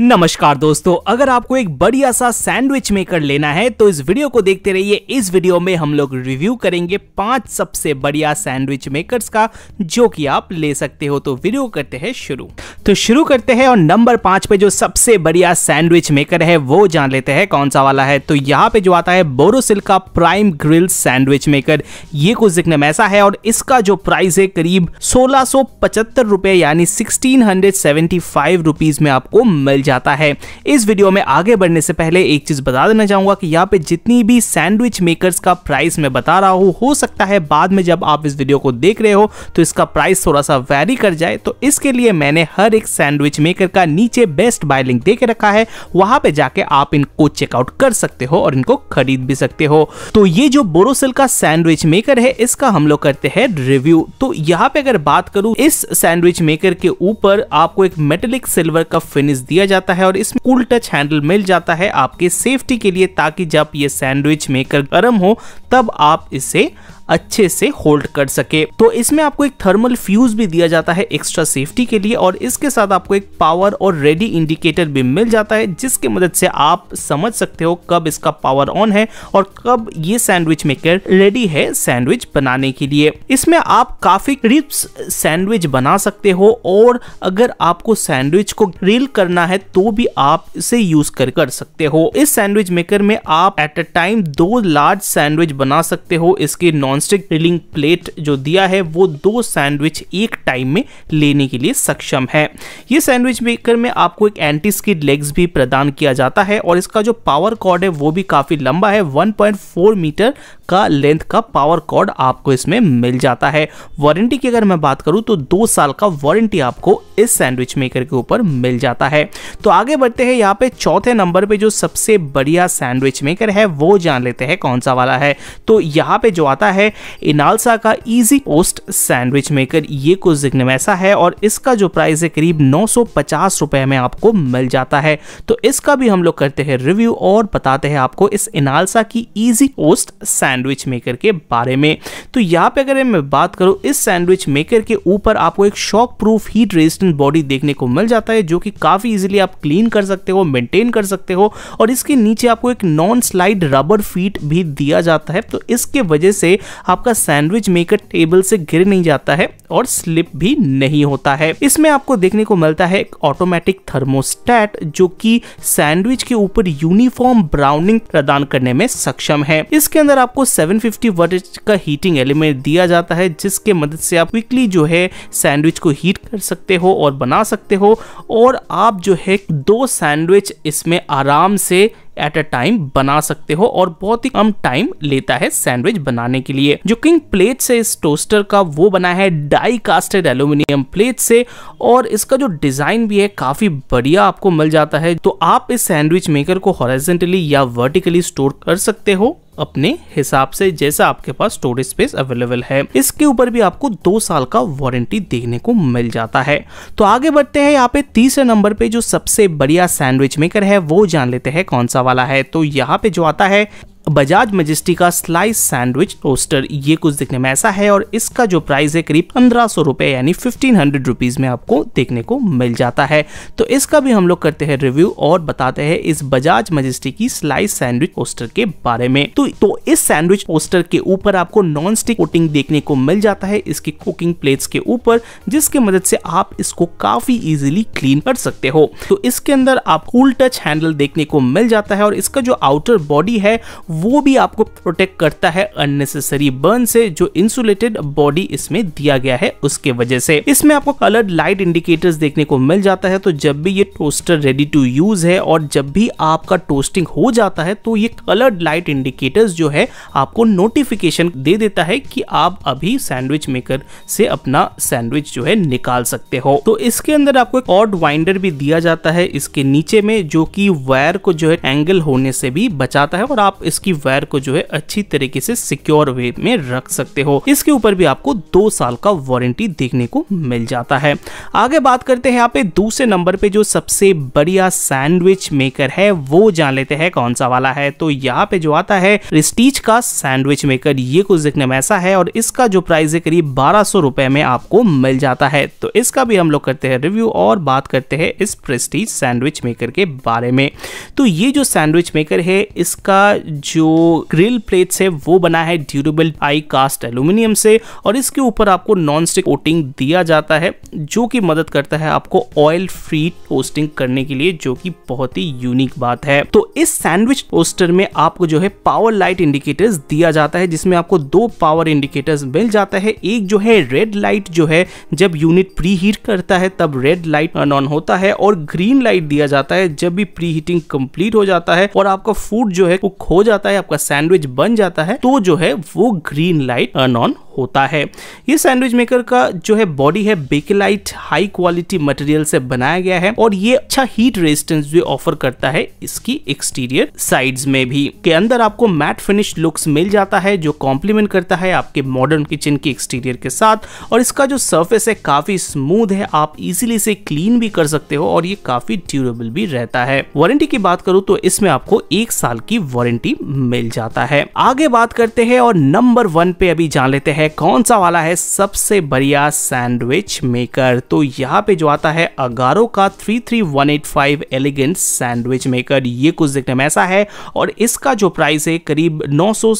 नमस्कार दोस्तों अगर आपको एक बढ़िया सा सैंडविच मेकर लेना है तो इस वीडियो को देखते रहिए इस वीडियो में हम लोग रिव्यू करेंगे पांच सबसे बढ़िया सैंडविच मेकर्स का जो कि आप ले सकते हो तो वीडियो करते हैं शुरू तो शुरू करते हैं और नंबर पांच पे जो सबसे बढ़िया सैंडविच मेकर है वो जान लेते हैं कौन सा वाला है तो यहाँ पे जो आता है बोरोसिल का प्राइम ग्रिल सैंडविच मेकर ये कुछ दिखने में ऐसा है और इसका जो प्राइस है करीब सोलह रुपए यानी सिक्सटीन हंड्रेड में आपको मिल जाता है इस वीडियो में आगे बढ़ने से पहले एक चीज़ बता देना चाहूंगा कि यहाँ पे जितनी भी सैंडविच मेकर्स का प्राइस मैं बता रहा हूँ हो सकता है बाद में जब आप इस वीडियो को देख रहे हो तो इसका प्राइस थोड़ा सा वैरी कर जाए तो इसके लिए मैंने हर एक सैंडविच मेकर का नीचे बेस्ट बाय लिंक दे रखा है वहां पर जाके आप इनको चेकआउट कर सकते हो और इनको खरीद भी सकते हो तो ये जो बोरोसिल का सैंडविच मेकर है इसका हम लोग करते हैं रिव्यू तो यहाँ पे अगर बात करूं इस सैंडविच मेकर के ऊपर आपको एक मेटेलिक सिल्वर का फिनिश दिया जाता जाता है और इसमें कूल टच हैंडल मिल जाता है आपके सेफ्टी के लिए ताकि जब ये सैंडविच मेकर गर्म हो तब आप इसे अच्छे से होल्ड कर सके तो इसमें आपको एक थर्मल फ्यूज भी दिया जाता है एक्स्ट्रा सेफ्टी के लिए और इसके साथ आपको एक पावर और रेडी इंडिकेटर भी मिल जाता है जिसके मदद से आप समझ सकते हो कब इसका पावर ऑन है और कब ये सैंडविच मेकर रेडी है सैंडविच बनाने के लिए इसमें आप काफी रिप्स सैंडविच बना सकते हो और अगर आपको सैंडविच को ग्रिल करना है तो भी आप इसे यूज कर कर सकते हो इस सैंडविच मेकर में आप एट अ टाइम दो लार्ज सैंडविच बना सकते हो इसके नॉन नॉनस्टिक ग्रिलिंग प्लेट जो दिया है वो दो सैंडविच एक टाइम में लेने के लिए सक्षम है ये सैंडविच मेकर में आपको एक एंटी स्किड लेग्स भी प्रदान किया जाता है और इसका जो पावर कॉर्ड है वो भी काफ़ी लंबा है 1.4 मीटर का लेंथ का पावर कॉर्ड आपको इसमें मिल जाता है वारंटी की अगर मैं बात करूं तो दो साल का वारंटी आपको इस सैंडविच मेकर के ऊपर मिल जाता है तो आगे बढ़ते हैं यहाँ पे चौथे नंबर पे जो सबसे बढ़िया सैंडविच मेकर है वो जान लेते हैं कौन सा वाला है तो यहाँ पे जो आता है इनालसा का इजी पोस्ट सैंडविच मेकर ये कुछ दिखने में ऐसा है और इसका जो प्राइस है करीब नौ रुपए में आपको मिल जाता है तो इसका भी हम लोग करते हैं रिव्यू और बताते हैं आपको इस इनालसा की easy post sand sandwich maker के बारे में तो यहाँ पे अगर मैं बात करूँ इस सैंडविच मेकर के ऊपर आपको एक shock proof heat resistant body देखने को मिल जाता है जो कि काफ़ी ईजिली आप क्लीन कर सकते हो मेनटेन कर सकते हो और इसके नीचे आपको एक नॉन स्लाइड रबर फीट भी दिया जाता है तो इसके वजह से आपका सैंडविच मेकर टेबल से गिर नहीं जाता है और स्लिप भी नहीं होता है इसमें आपको देखने को मिलता है एक ऑटोमेटिक थर्मोस्टैट जो कि सैंडविच के ऊपर यूनिफॉर्म ब्राउनिंग प्रदान करने में सक्षम है इसके अंदर आपको सेवन फिफ्टी का हीटिंग एलिमेंट दिया जाता है जिसके मदद से आप क्विकली जो है सैंडविच को हीट कर सकते हो और बना सकते हो और आप जो है दो सैंडविच इसमें आराम से एट अ टाइम बना सकते हो और बहुत ही कम टाइम लेता है सैंडविच बनाने के लिए जो किंग प्लेट से इस टोस्टर का वो बना है डाई कास्टेड एल्यूमिनियम प्लेट से और इसका जो डिजाइन भी है काफी बढ़िया आपको मिल जाता है तो आप इस सैंडविच मेकर को हॉरिजेंटली या वर्टिकली स्टोर कर सकते हो अपने हिसाब से जैसा आपके पास स्टोरेज स्पेस अवेलेबल है इसके ऊपर भी आपको दो साल का वारंटी देखने को मिल जाता है तो आगे बढ़ते हैं यहाँ पे तीसरे नंबर पे जो सबसे बढ़िया सैंडविच मेकर है वो जान लेते हैं कौन सा वाला है तो यहाँ पे जो आता है बजाज मजिस्टी का स्लाइस सैंडविच टोस्टर ये कुछ देखने में ऐसा है और इसका जो प्राइस है करीब पंद्रह सौ रुपये यानी फिफ्टीन हंड्रेड रुपीज़ में आपको देखने को मिल जाता है तो इसका भी हम लोग करते हैं रिव्यू और बताते हैं इस बजाज मजिस्टी की स्लाइस सैंडविच पोस्टर के बारे में तो, तो इस सैंडविच पोस्टर के ऊपर आपको नॉन स्टिक कोटिंग देखने को मिल जाता है इसकी कुकिंग प्लेट्स के ऊपर जिसके मदद से आप इसको काफी इजिली क्लीन कर सकते हो तो इसके अंदर आप कूल टच हैंडल देखने को मिल जाता है और इसका जो आउटर बॉडी है वो भी आपको प्रोटेक्ट करता है अननेसेसरी बर्न से जो इंसुलेटेड बॉडी इसमें दिया गया है उसके वजह से इसमें आपको कलर्ड लाइट इंडिकेटर्स देखने को मिल जाता है तो जब भी ये टोस्टर रेडी टू यूज है और जब भी आपका टोस्टिंग हो जाता है तो ये कलर्ड लाइट इंडिकेटर्स जो है आपको नोटिफिकेशन दे देता है कि आप अभी सैंडविच मेकर से अपना सैंडविच जो है निकाल सकते हो तो इसके अंदर आपको एक ऑड वाइंडर भी दिया जाता है इसके नीचे में जो कि वायर को जो है एंगल होने से भी बचाता है और आप इसके इसकी वायर को जो है अच्छी तरीके से सिक्योर वे में रख सकते हो इसके ऊपर भी आपको दो साल का वारंटी देखने को मिल जाता है आगे बात करते हैं यहाँ पे दूसरे नंबर पे जो सबसे बढ़िया सैंडविच मेकर है वो जान लेते हैं कौन सा वाला है तो यहाँ पे जो आता है रिस्टीच का सैंडविच मेकर ये कुछ देखने में ऐसा है और इसका जो प्राइस है करीब बारह सौ में आपको मिल जाता है तो इसका भी हम लोग करते हैं रिव्यू और बात करते हैं इस प्रेस्टीज सैंडविच मेकर के बारे में तो ये जो सैंडविच मेकर है इसका जो जो ग्रिल प्लेट्स है वो बना है ड्यूरेबल आई कास्ट एल्यूमिनियम से और इसके ऊपर आपको नॉन स्टिक कोटिंग दिया जाता है जो कि मदद करता है आपको ऑयल फ्री टोस्टिंग करने के लिए जो कि बहुत ही यूनिक बात है तो इस सैंडविच टोस्टर में आपको जो है पावर लाइट इंडिकेटर्स दिया जाता है जिसमें आपको दो पावर इंडिकेटर्स मिल जाता है एक जो है रेड लाइट जो है जब यूनिट प्री हीट करता है तब रेड लाइट ऑन होता है और ग्रीन लाइट दिया जाता है जब भी प्री हीटिंग कंप्लीट हो जाता है और आपका फूड जो है कुक हो जाता है जाता है आपका सैंडविच बन जाता है तो जो है वो ग्रीन लाइट ऑन होता है ये सैंडविच मेकर का जो है बॉडी है बेकेलाइट हाई क्वालिटी मटेरियल से बनाया गया है और ये अच्छा हीट रेजिस्टेंस भी ऑफर करता है इसकी एक्सटीरियर साइड्स में भी के अंदर आपको मैट फिनिश लुक्स मिल जाता है जो कॉम्प्लीमेंट करता है आपके मॉडर्न किचन के एक्सटीरियर के साथ और इसका जो सर्फेस है काफी स्मूथ है आप इजिली इसे क्लीन भी कर सकते हो और ये काफी ड्यूरेबल भी रहता है वारंटी की बात करूँ तो इसमें आपको एक साल की वारंटी मिल जाता है आगे बात करते हैं और नंबर वन पे अभी जान लेते हैं है कौन सा वाला है सबसे बढ़िया सैंडविच मेकर तो यहाँ पे जो आता है अगारो का 33185 एलिगेंट सैंडविच मेकर ये कुछ देखने में ऐसा है और इसका जो प्राइस है करीब नौ सौ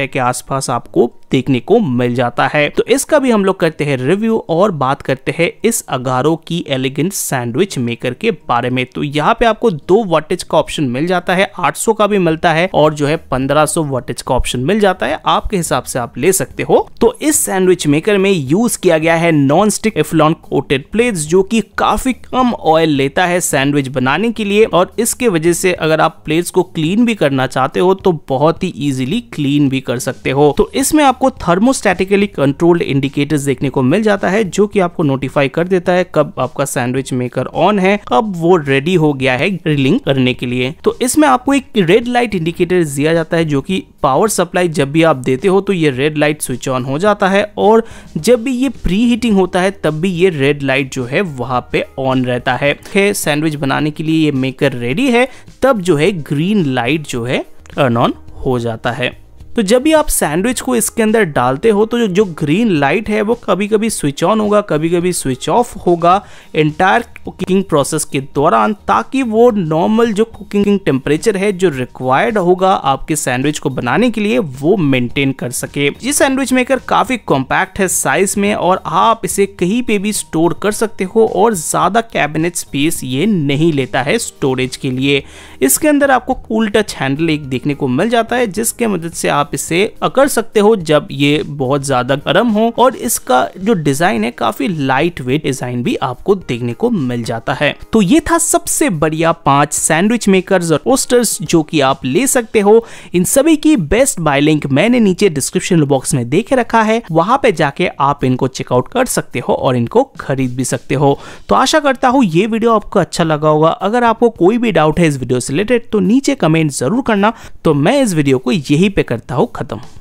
के आसपास आपको देखने को मिल जाता है तो इसका भी हम लोग करते हैं रिव्यू और बात करते हैं इस अगारो की एलिगेंट सैंडविच मेकर के बारे में तो यहाँ पे आपको दो वटेज का ऑप्शन मिल जाता है 800 का भी मिलता है और जो है 1500 वटेज का ऑप्शन मिल जाता है आपके हिसाब से आप ले सकते हो तो इस सैंडविच मेकर में यूज किया गया है non stick Teflon coated plates जो कि काफी कम ऑयल लेता है सैंडविच बनाने के लिए और इसके वजह से अगर आप प्लेट्स को क्लीन भी करना चाहते हो तो बहुत ही इजीली क्लीन भी कर सकते हो तो इसमें आप आपको थर्मोस्टैटिकली कंट्रोल्ड इंडिकेटर्स देखने को मिल जाता है जो कि आपको नोटिफाई कर देता है कब आपका सैंडविच मेकर ऑन है कब वो रेडी हो गया है रिलिंग करने के लिए तो इसमें आपको एक रेड लाइट इंडिकेटर दिया जाता है जो कि पावर सप्लाई जब भी आप देते हो तो ये रेड लाइट स्विच ऑन हो जाता है और जब भी ये प्री हीटिंग होता है तब भी ये रेड लाइट जो है वहां पे ऑन रहता है सैंडविच बनाने के लिए ये मेकर रेडी है तब जो है ग्रीन लाइट जो है टर्न ऑन हो जाता है तो जब भी आप सैंडविच को इसके अंदर डालते हो तो जो ग्रीन लाइट है वो कभी कभी स्विच ऑन होगा कभी कभी स्विच ऑफ होगा एंटायर कुकिंग प्रोसेस के दौरान ताकि वो नॉर्मल जो कुकिंग टेम्परेचर है जो रिक्वायर्ड होगा आपके सैंडविच को बनाने के लिए वो मेंटेन कर सके ये सैंडविच मेकर काफी कॉम्पैक्ट है साइज में और आप इसे कहीं पे भी स्टोर कर सकते हो और ज्यादा कैबिनेट स्पेस ये नहीं लेता है स्टोरेज के लिए इसके अंदर आपको कूल टच हैंडल एक देखने को मिल जाता है जिसके मदद से आप इसे कर सकते हो जब ये बहुत ज्यादा गर्म हो और इसका जो डिजाइन है काफी लाइट वेट डिजाइन भी आपको देखने को मिल जाता है तो ये था सबसे बढ़िया पांच सैंडविच मेकर्स और पोस्टर्स जो कि आप ले सकते हो इन सभी की बेस्ट बाय लिंक मैंने नीचे डिस्क्रिप्शन बॉक्स में देखे रखा है वहां पे जाके आप इनको चेकआउट कर सकते हो और इनको खरीद भी सकते हो तो आशा करता हूँ ये वीडियो आपको अच्छा लगा होगा अगर आपको कोई भी डाउट है इस वीडियो से रिलेटेड तो नीचे कमेंट जरूर करना तो मैं इस वीडियो को यही पे करता हूँ खत्म